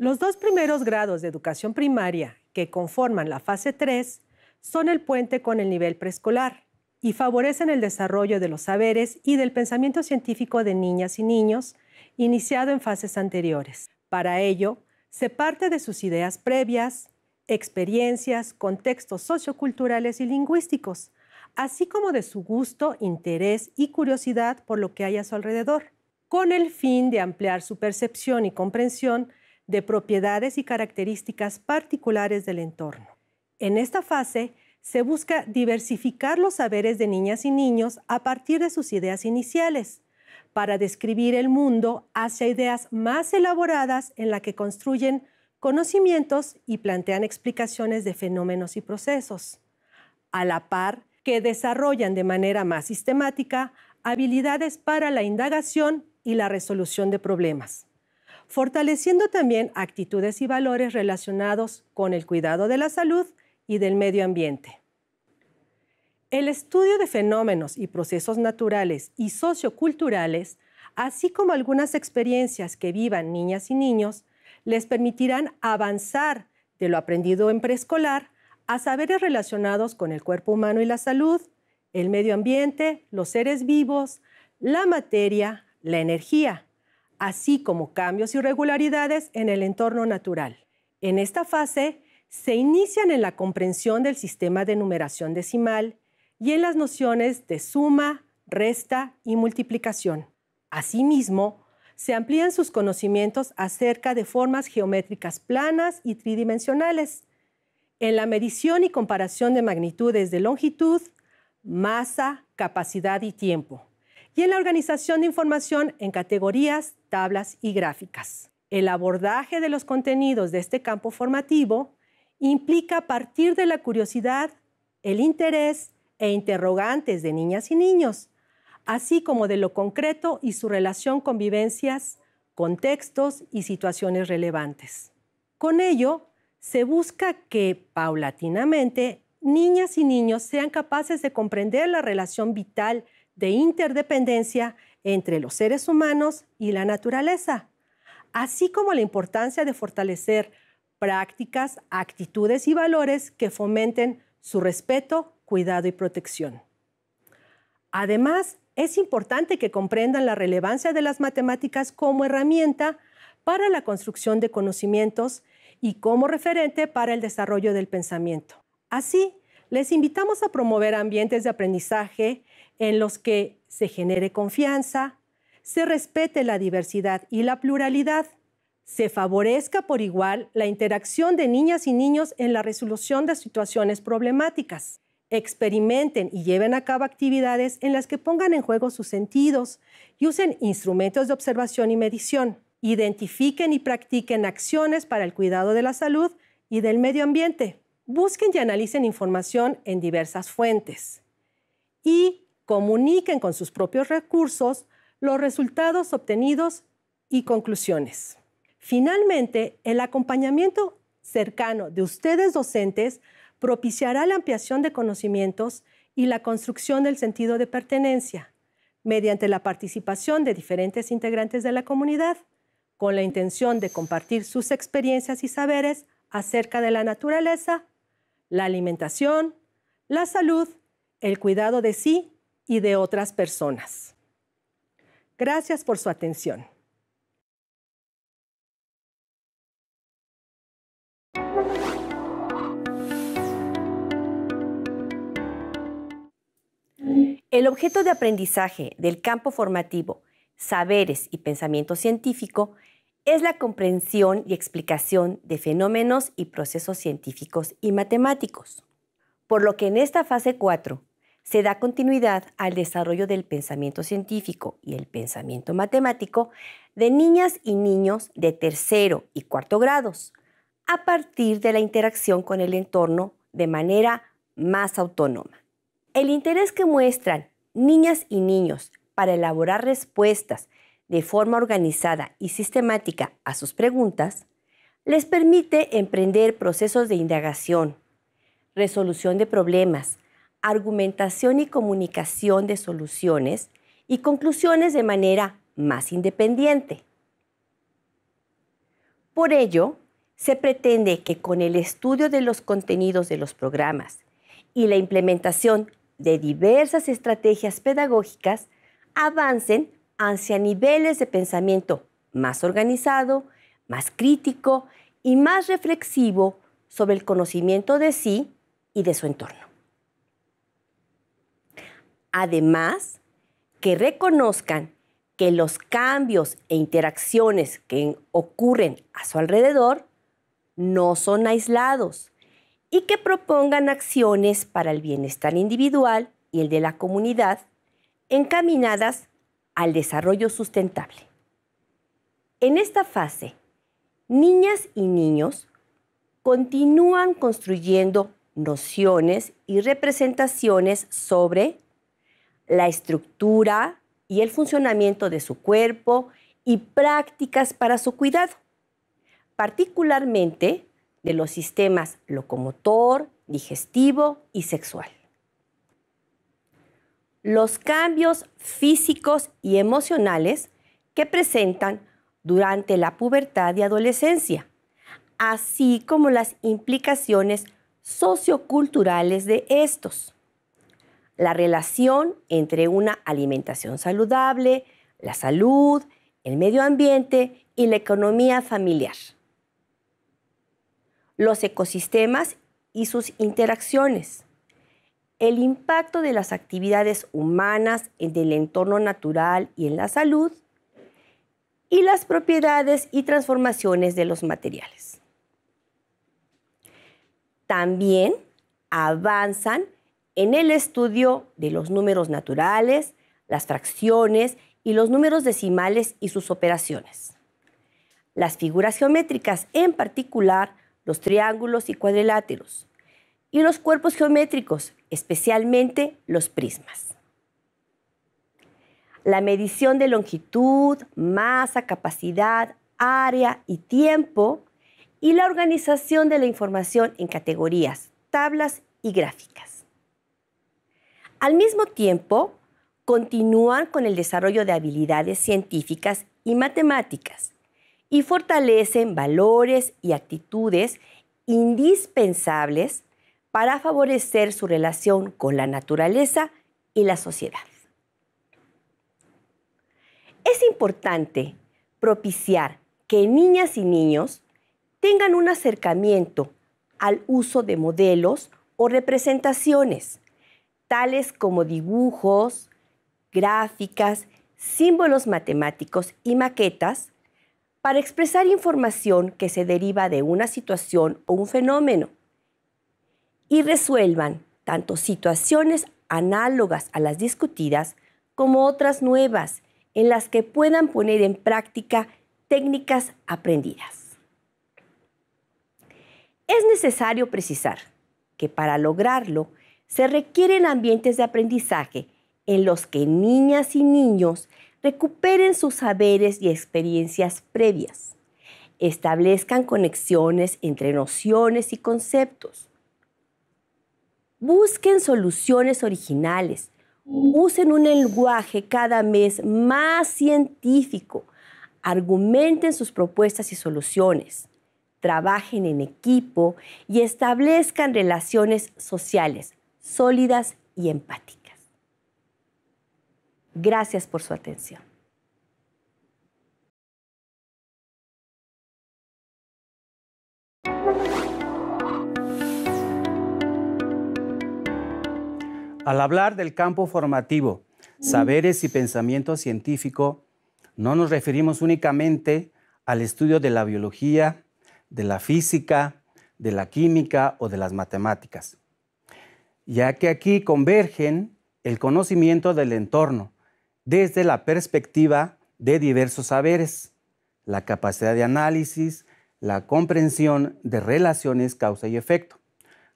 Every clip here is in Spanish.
Los dos primeros grados de educación primaria que conforman la fase 3 son el puente con el nivel preescolar y favorecen el desarrollo de los saberes y del pensamiento científico de niñas y niños iniciado en fases anteriores. Para ello, se parte de sus ideas previas, experiencias, contextos socioculturales y lingüísticos, así como de su gusto, interés y curiosidad por lo que hay a su alrededor, con el fin de ampliar su percepción y comprensión de propiedades y características particulares del entorno. En esta fase, se busca diversificar los saberes de niñas y niños a partir de sus ideas iniciales, para describir el mundo hacia ideas más elaboradas en la que construyen conocimientos y plantean explicaciones de fenómenos y procesos. A la par, que desarrollan de manera más sistemática habilidades para la indagación y la resolución de problemas, fortaleciendo también actitudes y valores relacionados con el cuidado de la salud y del medio ambiente. El estudio de fenómenos y procesos naturales y socioculturales, así como algunas experiencias que vivan niñas y niños, les permitirán avanzar de lo aprendido en preescolar a saberes relacionados con el cuerpo humano y la salud, el medio ambiente, los seres vivos, la materia, la energía, así como cambios y regularidades en el entorno natural. En esta fase, se inician en la comprensión del sistema de numeración decimal y en las nociones de suma, resta y multiplicación. Asimismo, se amplían sus conocimientos acerca de formas geométricas planas y tridimensionales, en la medición y comparación de magnitudes de longitud, masa, capacidad y tiempo, y en la organización de información en categorías, tablas y gráficas. El abordaje de los contenidos de este campo formativo implica partir de la curiosidad, el interés e interrogantes de niñas y niños, así como de lo concreto y su relación con vivencias, contextos y situaciones relevantes. Con ello, se busca que paulatinamente niñas y niños sean capaces de comprender la relación vital de interdependencia entre los seres humanos y la naturaleza, así como la importancia de fortalecer prácticas, actitudes y valores que fomenten su respeto, cuidado y protección. Además, es importante que comprendan la relevancia de las matemáticas como herramienta para la construcción de conocimientos y como referente para el desarrollo del pensamiento. Así, les invitamos a promover ambientes de aprendizaje en los que se genere confianza, se respete la diversidad y la pluralidad, se favorezca por igual la interacción de niñas y niños en la resolución de situaciones problemáticas, experimenten y lleven a cabo actividades en las que pongan en juego sus sentidos y usen instrumentos de observación y medición identifiquen y practiquen acciones para el cuidado de la salud y del medio ambiente. Busquen y analicen información en diversas fuentes. Y comuniquen con sus propios recursos los resultados obtenidos y conclusiones. Finalmente, el acompañamiento cercano de ustedes docentes propiciará la ampliación de conocimientos y la construcción del sentido de pertenencia mediante la participación de diferentes integrantes de la comunidad con la intención de compartir sus experiencias y saberes acerca de la naturaleza, la alimentación, la salud, el cuidado de sí y de otras personas. Gracias por su atención. El objeto de aprendizaje del campo formativo, saberes y pensamiento científico es la comprensión y explicación de fenómenos y procesos científicos y matemáticos, por lo que en esta fase 4 se da continuidad al desarrollo del pensamiento científico y el pensamiento matemático de niñas y niños de tercero y cuarto grados, a partir de la interacción con el entorno de manera más autónoma. El interés que muestran niñas y niños para elaborar respuestas de forma organizada y sistemática a sus preguntas, les permite emprender procesos de indagación, resolución de problemas, argumentación y comunicación de soluciones y conclusiones de manera más independiente. Por ello, se pretende que con el estudio de los contenidos de los programas y la implementación de diversas estrategias pedagógicas avancen hacia niveles de pensamiento más organizado, más crítico y más reflexivo sobre el conocimiento de sí y de su entorno. Además, que reconozcan que los cambios e interacciones que ocurren a su alrededor no son aislados y que propongan acciones para el bienestar individual y el de la comunidad encaminadas al desarrollo sustentable. En esta fase, niñas y niños continúan construyendo nociones y representaciones sobre la estructura y el funcionamiento de su cuerpo y prácticas para su cuidado, particularmente de los sistemas locomotor, digestivo y sexual los cambios físicos y emocionales que presentan durante la pubertad y adolescencia, así como las implicaciones socioculturales de estos. La relación entre una alimentación saludable, la salud, el medio ambiente y la economía familiar. Los ecosistemas y sus interacciones el impacto de las actividades humanas en el entorno natural y en la salud, y las propiedades y transformaciones de los materiales. También avanzan en el estudio de los números naturales, las fracciones y los números decimales y sus operaciones. Las figuras geométricas, en particular los triángulos y cuadriláteros, y los cuerpos geométricos, especialmente los prismas. La medición de longitud, masa, capacidad, área y tiempo y la organización de la información en categorías, tablas y gráficas. Al mismo tiempo, continúan con el desarrollo de habilidades científicas y matemáticas y fortalecen valores y actitudes indispensables para favorecer su relación con la naturaleza y la sociedad. Es importante propiciar que niñas y niños tengan un acercamiento al uso de modelos o representaciones, tales como dibujos, gráficas, símbolos matemáticos y maquetas, para expresar información que se deriva de una situación o un fenómeno y resuelvan tanto situaciones análogas a las discutidas como otras nuevas en las que puedan poner en práctica técnicas aprendidas. Es necesario precisar que para lograrlo se requieren ambientes de aprendizaje en los que niñas y niños recuperen sus saberes y experiencias previas, establezcan conexiones entre nociones y conceptos, Busquen soluciones originales. Usen un lenguaje cada mes más científico. Argumenten sus propuestas y soluciones. Trabajen en equipo y establezcan relaciones sociales sólidas y empáticas. Gracias por su atención. Al hablar del campo formativo, saberes y pensamiento científico, no nos referimos únicamente al estudio de la biología, de la física, de la química o de las matemáticas, ya que aquí convergen el conocimiento del entorno desde la perspectiva de diversos saberes, la capacidad de análisis, la comprensión de relaciones causa y efecto,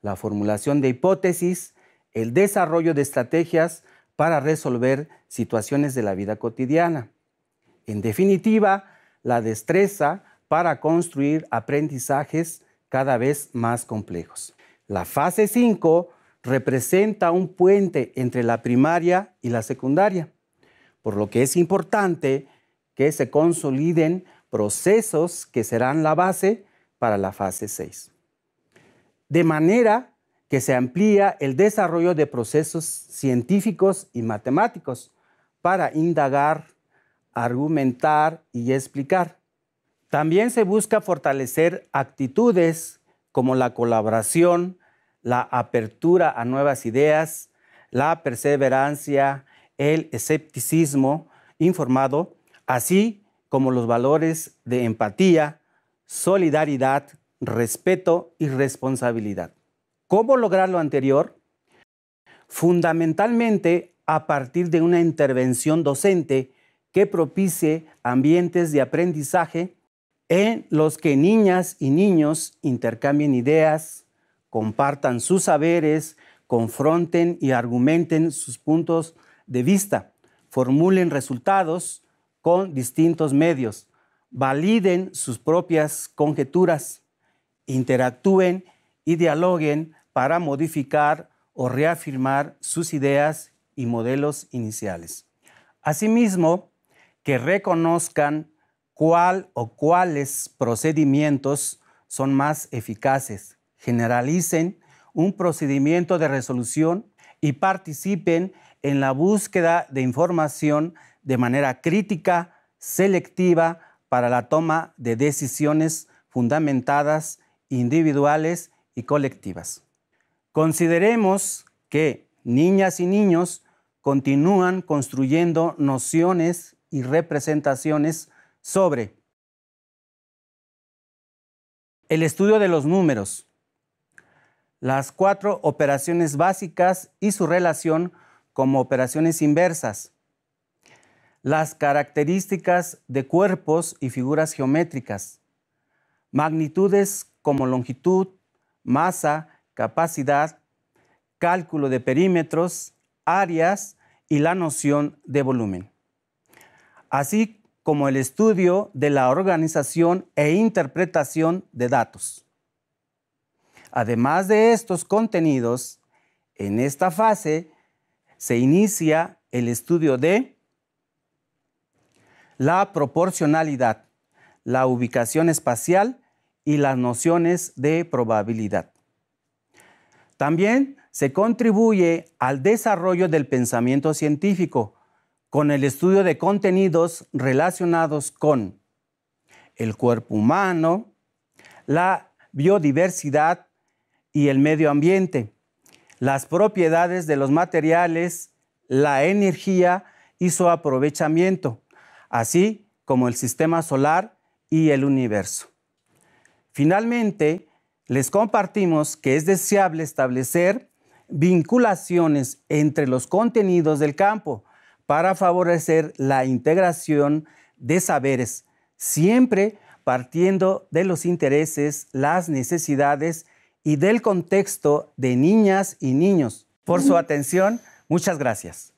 la formulación de hipótesis el desarrollo de estrategias para resolver situaciones de la vida cotidiana. En definitiva, la destreza para construir aprendizajes cada vez más complejos. La fase 5 representa un puente entre la primaria y la secundaria, por lo que es importante que se consoliden procesos que serán la base para la fase 6. De manera que se amplía el desarrollo de procesos científicos y matemáticos para indagar, argumentar y explicar. También se busca fortalecer actitudes como la colaboración, la apertura a nuevas ideas, la perseverancia, el escepticismo informado, así como los valores de empatía, solidaridad, respeto y responsabilidad. ¿Cómo lograr lo anterior? Fundamentalmente a partir de una intervención docente que propicie ambientes de aprendizaje en los que niñas y niños intercambien ideas, compartan sus saberes, confronten y argumenten sus puntos de vista, formulen resultados con distintos medios, validen sus propias conjeturas, interactúen y dialoguen para modificar o reafirmar sus ideas y modelos iniciales. Asimismo, que reconozcan cuál o cuáles procedimientos son más eficaces, generalicen un procedimiento de resolución y participen en la búsqueda de información de manera crítica, selectiva, para la toma de decisiones fundamentadas, individuales y colectivas. Consideremos que niñas y niños continúan construyendo nociones y representaciones sobre el estudio de los números, las cuatro operaciones básicas y su relación como operaciones inversas, las características de cuerpos y figuras geométricas, magnitudes como longitud, masa, capacidad, cálculo de perímetros, áreas y la noción de volumen, así como el estudio de la organización e interpretación de datos. Además de estos contenidos, en esta fase se inicia el estudio de la proporcionalidad, la ubicación espacial y las nociones de probabilidad. También se contribuye al desarrollo del pensamiento científico con el estudio de contenidos relacionados con el cuerpo humano, la biodiversidad y el medio ambiente, las propiedades de los materiales, la energía y su aprovechamiento, así como el sistema solar y el universo. Finalmente, les compartimos que es deseable establecer vinculaciones entre los contenidos del campo para favorecer la integración de saberes, siempre partiendo de los intereses, las necesidades y del contexto de niñas y niños. Por su atención, muchas gracias.